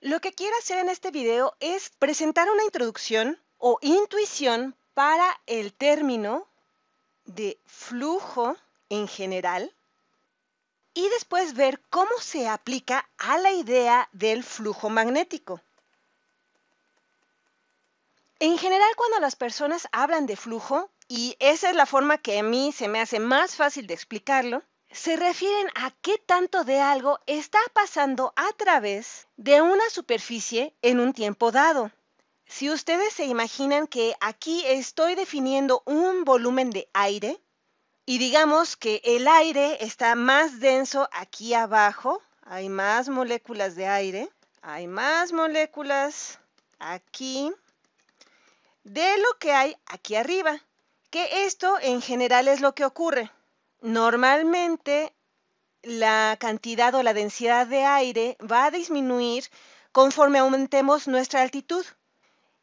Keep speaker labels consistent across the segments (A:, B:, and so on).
A: Lo que quiero hacer en este video es presentar una introducción o intuición para el término de flujo en general y después ver cómo se aplica a la idea del flujo magnético. En general, cuando las personas hablan de flujo, y esa es la forma que a mí se me hace más fácil de explicarlo, se refieren a qué tanto de algo está pasando a través de una superficie en un tiempo dado. Si ustedes se imaginan que aquí estoy definiendo un volumen de aire y digamos que el aire está más denso aquí abajo, hay más moléculas de aire, hay más moléculas aquí de lo que hay aquí arriba, que esto en general es lo que ocurre normalmente la cantidad o la densidad de aire va a disminuir conforme aumentemos nuestra altitud.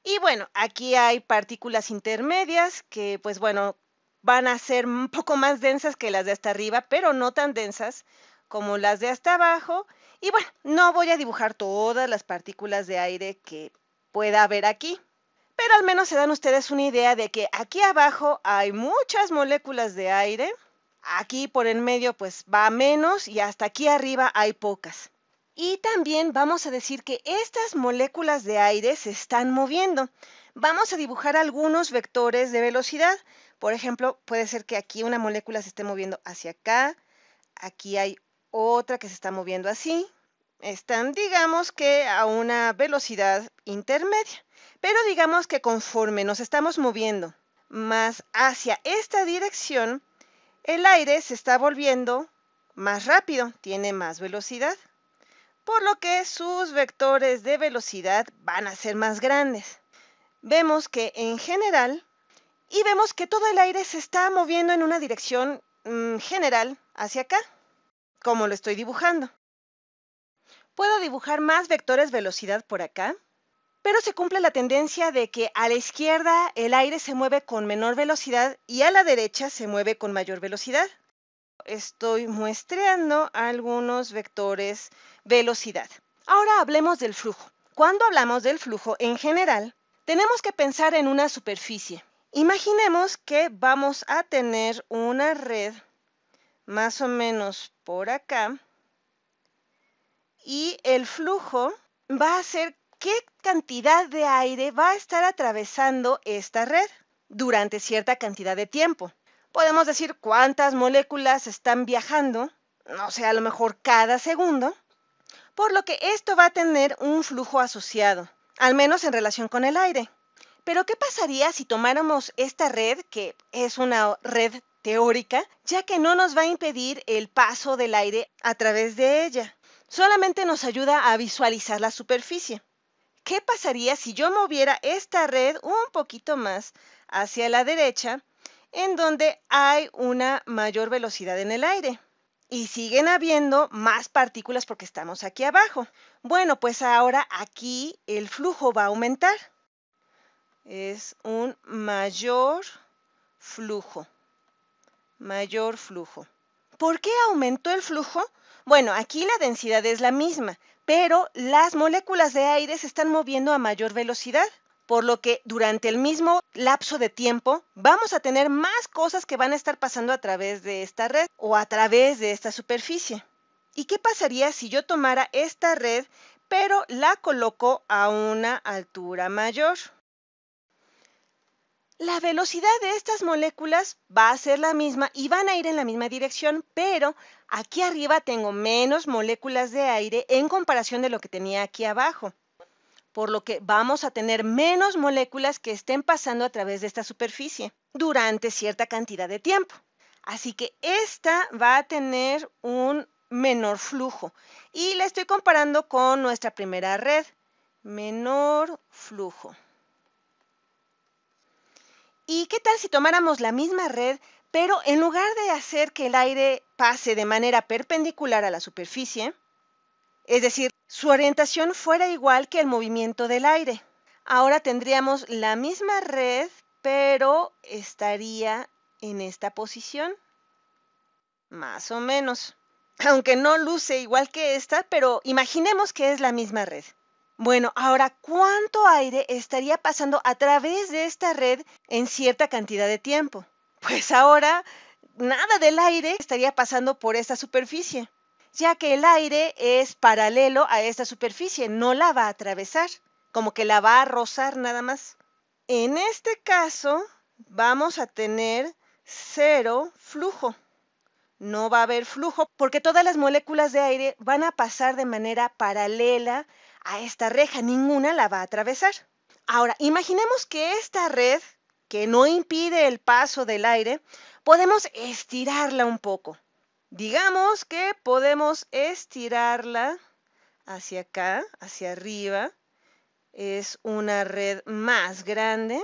A: Y bueno, aquí hay partículas intermedias que pues bueno, van a ser un poco más densas que las de hasta arriba, pero no tan densas como las de hasta abajo. Y bueno, no voy a dibujar todas las partículas de aire que pueda haber aquí, pero al menos se dan ustedes una idea de que aquí abajo hay muchas moléculas de aire Aquí por en medio pues va menos y hasta aquí arriba hay pocas. Y también vamos a decir que estas moléculas de aire se están moviendo. Vamos a dibujar algunos vectores de velocidad. Por ejemplo, puede ser que aquí una molécula se esté moviendo hacia acá, aquí hay otra que se está moviendo así. Están, digamos que, a una velocidad intermedia. Pero digamos que conforme nos estamos moviendo más hacia esta dirección, el aire se está volviendo más rápido, tiene más velocidad, por lo que sus vectores de velocidad van a ser más grandes. Vemos que en general, y vemos que todo el aire se está moviendo en una dirección mm, general hacia acá, como lo estoy dibujando. Puedo dibujar más vectores velocidad por acá pero se cumple la tendencia de que a la izquierda el aire se mueve con menor velocidad y a la derecha se mueve con mayor velocidad. Estoy muestreando algunos vectores velocidad. Ahora hablemos del flujo. Cuando hablamos del flujo en general, tenemos que pensar en una superficie. Imaginemos que vamos a tener una red más o menos por acá y el flujo va a ser qué cantidad de aire va a estar atravesando esta red durante cierta cantidad de tiempo. Podemos decir cuántas moléculas están viajando, no sé, a lo mejor cada segundo, por lo que esto va a tener un flujo asociado, al menos en relación con el aire. Pero ¿qué pasaría si tomáramos esta red, que es una red teórica, ya que no nos va a impedir el paso del aire a través de ella? Solamente nos ayuda a visualizar la superficie. ¿qué pasaría si yo moviera esta red un poquito más hacia la derecha, en donde hay una mayor velocidad en el aire? Y siguen habiendo más partículas porque estamos aquí abajo. Bueno, pues ahora aquí el flujo va a aumentar. Es un mayor flujo. Mayor flujo. ¿Por qué aumentó el flujo? Bueno, aquí la densidad es la misma, pero las moléculas de aire se están moviendo a mayor velocidad por lo que durante el mismo lapso de tiempo vamos a tener más cosas que van a estar pasando a través de esta red o a través de esta superficie. ¿Y qué pasaría si yo tomara esta red pero la coloco a una altura mayor? la velocidad de estas moléculas va a ser la misma y van a ir en la misma dirección, pero aquí arriba tengo menos moléculas de aire en comparación de lo que tenía aquí abajo. Por lo que vamos a tener menos moléculas que estén pasando a través de esta superficie durante cierta cantidad de tiempo. Así que esta va a tener un menor flujo. Y la estoy comparando con nuestra primera red. Menor flujo. ¿Y qué tal si tomáramos la misma red, pero en lugar de hacer que el aire pase de manera perpendicular a la superficie, es decir, su orientación fuera igual que el movimiento del aire? Ahora tendríamos la misma red, pero estaría en esta posición. Más o menos. Aunque no luce igual que esta, pero imaginemos que es la misma red. Bueno, ahora, ¿cuánto aire estaría pasando a través de esta red en cierta cantidad de tiempo? Pues ahora, nada del aire estaría pasando por esta superficie, ya que el aire es paralelo a esta superficie, no la va a atravesar, como que la va a rozar nada más. En este caso, vamos a tener cero flujo. No va a haber flujo porque todas las moléculas de aire van a pasar de manera paralela a esta reja, ninguna la va a atravesar. Ahora, imaginemos que esta red, que no impide el paso del aire, podemos estirarla un poco. Digamos que podemos estirarla hacia acá, hacia arriba. Es una red más grande,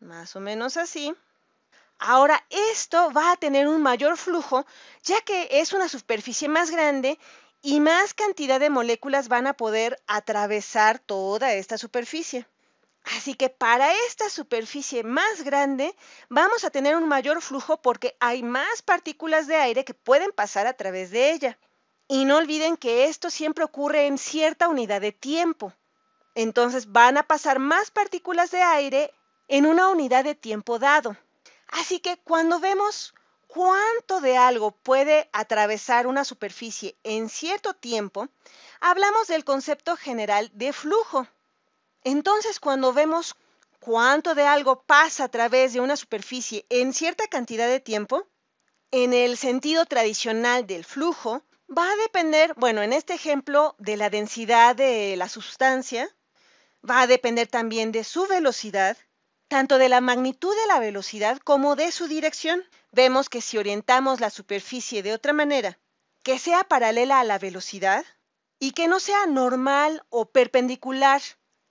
A: más o menos así. Ahora, esto va a tener un mayor flujo, ya que es una superficie más grande y más cantidad de moléculas van a poder atravesar toda esta superficie. Así que para esta superficie más grande vamos a tener un mayor flujo porque hay más partículas de aire que pueden pasar a través de ella. Y no olviden que esto siempre ocurre en cierta unidad de tiempo. Entonces van a pasar más partículas de aire en una unidad de tiempo dado. Así que cuando vemos cuánto de algo puede atravesar una superficie en cierto tiempo, hablamos del concepto general de flujo. Entonces, cuando vemos cuánto de algo pasa a través de una superficie en cierta cantidad de tiempo, en el sentido tradicional del flujo, va a depender, bueno, en este ejemplo, de la densidad de la sustancia, va a depender también de su velocidad, tanto de la magnitud de la velocidad como de su dirección vemos que si orientamos la superficie de otra manera, que sea paralela a la velocidad y que no sea normal o perpendicular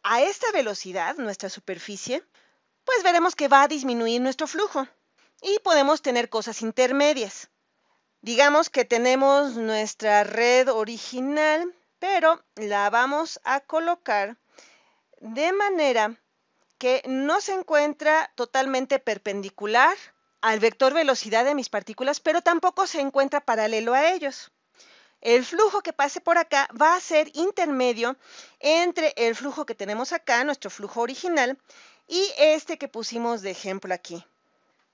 A: a esta velocidad, nuestra superficie, pues veremos que va a disminuir nuestro flujo y podemos tener cosas intermedias. Digamos que tenemos nuestra red original, pero la vamos a colocar de manera que no se encuentra totalmente perpendicular al vector velocidad de mis partículas, pero tampoco se encuentra paralelo a ellos. El flujo que pase por acá va a ser intermedio entre el flujo que tenemos acá, nuestro flujo original, y este que pusimos de ejemplo aquí.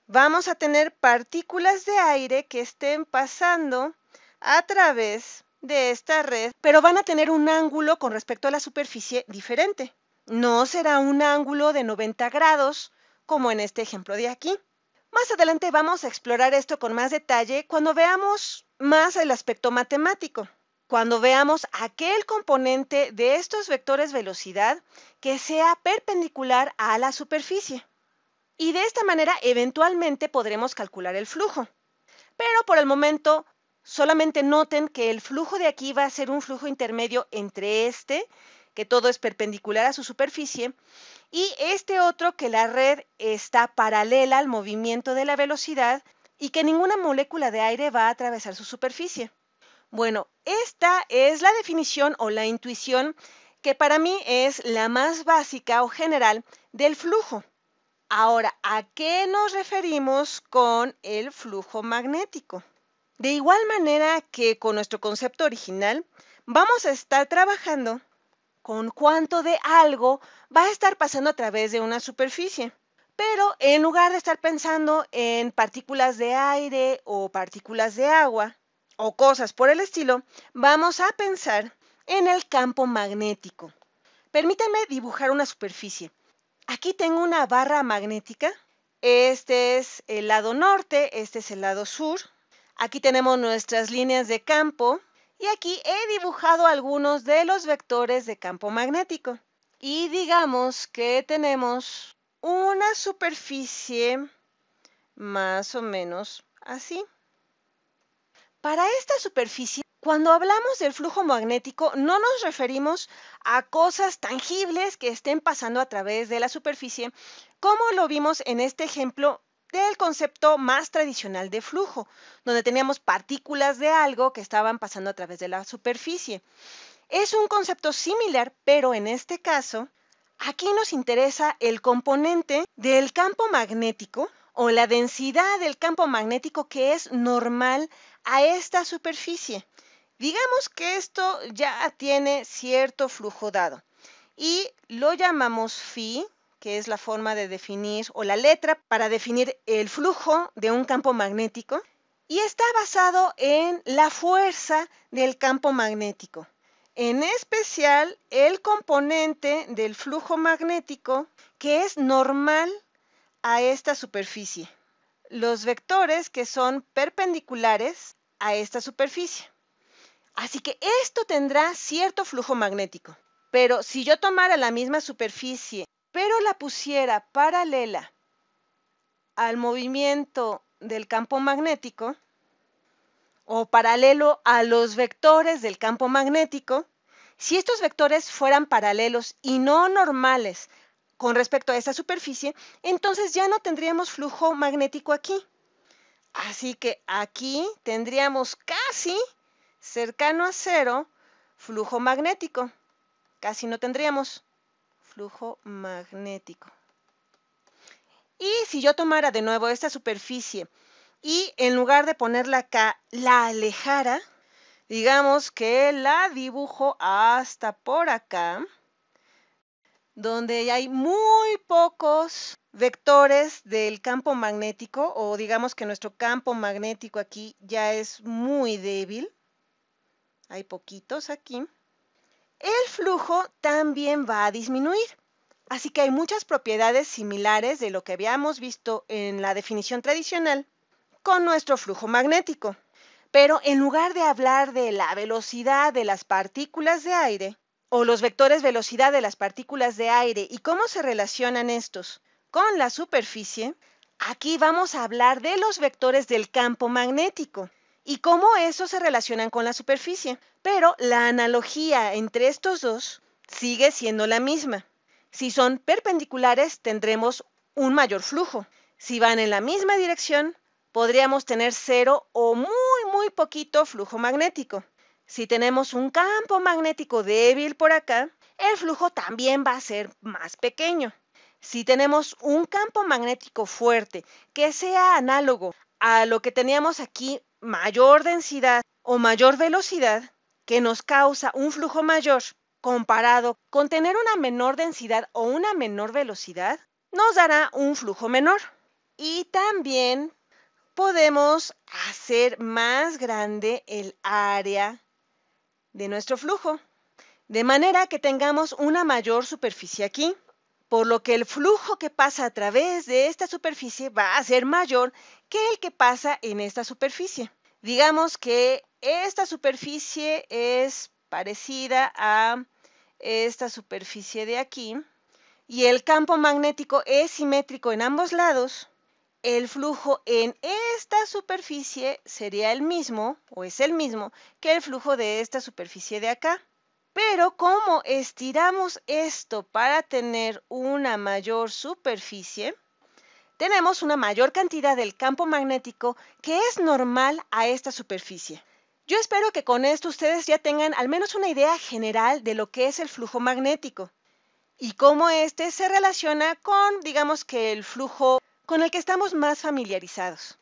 A: Vamos a tener partículas de aire que estén pasando a través de esta red, pero van a tener un ángulo con respecto a la superficie diferente. No será un ángulo de 90 grados como en este ejemplo de aquí más adelante vamos a explorar esto con más detalle cuando veamos más el aspecto matemático, cuando veamos aquel componente de estos vectores velocidad que sea perpendicular a la superficie. Y de esta manera eventualmente podremos calcular el flujo. Pero por el momento solamente noten que el flujo de aquí va a ser un flujo intermedio entre este que todo es perpendicular a su superficie, y este otro que la red está paralela al movimiento de la velocidad y que ninguna molécula de aire va a atravesar su superficie. Bueno, esta es la definición o la intuición que para mí es la más básica o general del flujo. Ahora, ¿a qué nos referimos con el flujo magnético? De igual manera que con nuestro concepto original, vamos a estar trabajando con cuánto de algo va a estar pasando a través de una superficie. Pero en lugar de estar pensando en partículas de aire o partículas de agua o cosas por el estilo, vamos a pensar en el campo magnético. Permítanme dibujar una superficie. Aquí tengo una barra magnética. Este es el lado norte, este es el lado sur. Aquí tenemos nuestras líneas de campo y aquí he dibujado algunos de los vectores de campo magnético. Y digamos que tenemos una superficie más o menos así. Para esta superficie, cuando hablamos del flujo magnético, no nos referimos a cosas tangibles que estén pasando a través de la superficie, como lo vimos en este ejemplo del concepto más tradicional de flujo, donde teníamos partículas de algo que estaban pasando a través de la superficie. Es un concepto similar, pero en este caso, aquí nos interesa el componente del campo magnético o la densidad del campo magnético que es normal a esta superficie. Digamos que esto ya tiene cierto flujo dado y lo llamamos phi que es la forma de definir, o la letra para definir el flujo de un campo magnético, y está basado en la fuerza del campo magnético, en especial el componente del flujo magnético que es normal a esta superficie, los vectores que son perpendiculares a esta superficie. Así que esto tendrá cierto flujo magnético. Pero si yo tomara la misma superficie pero la pusiera paralela al movimiento del campo magnético o paralelo a los vectores del campo magnético, si estos vectores fueran paralelos y no normales con respecto a esa superficie, entonces ya no tendríamos flujo magnético aquí. Así que aquí tendríamos casi cercano a cero flujo magnético. Casi no tendríamos magnético. Y si yo tomara de nuevo esta superficie y en lugar de ponerla acá, la alejara, digamos que la dibujo hasta por acá, donde hay muy pocos vectores del campo magnético, o digamos que nuestro campo magnético aquí ya es muy débil, hay poquitos aquí el flujo también va a disminuir. Así que hay muchas propiedades similares de lo que habíamos visto en la definición tradicional con nuestro flujo magnético. Pero en lugar de hablar de la velocidad de las partículas de aire, o los vectores velocidad de las partículas de aire y cómo se relacionan estos con la superficie, aquí vamos a hablar de los vectores del campo magnético y cómo eso se relacionan con la superficie. Pero la analogía entre estos dos sigue siendo la misma. Si son perpendiculares, tendremos un mayor flujo. Si van en la misma dirección, podríamos tener cero o muy, muy poquito flujo magnético. Si tenemos un campo magnético débil por acá, el flujo también va a ser más pequeño. Si tenemos un campo magnético fuerte que sea análogo a lo que teníamos aquí, mayor densidad o mayor velocidad que nos causa un flujo mayor comparado con tener una menor densidad o una menor velocidad, nos dará un flujo menor. Y también podemos hacer más grande el área de nuestro flujo, de manera que tengamos una mayor superficie aquí por lo que el flujo que pasa a través de esta superficie va a ser mayor que el que pasa en esta superficie. Digamos que esta superficie es parecida a esta superficie de aquí y el campo magnético es simétrico en ambos lados, el flujo en esta superficie sería el mismo o es el mismo que el flujo de esta superficie de acá. Pero como estiramos esto para tener una mayor superficie, tenemos una mayor cantidad del campo magnético que es normal a esta superficie. Yo espero que con esto ustedes ya tengan al menos una idea general de lo que es el flujo magnético y cómo este se relaciona con, digamos que, el flujo con el que estamos más familiarizados.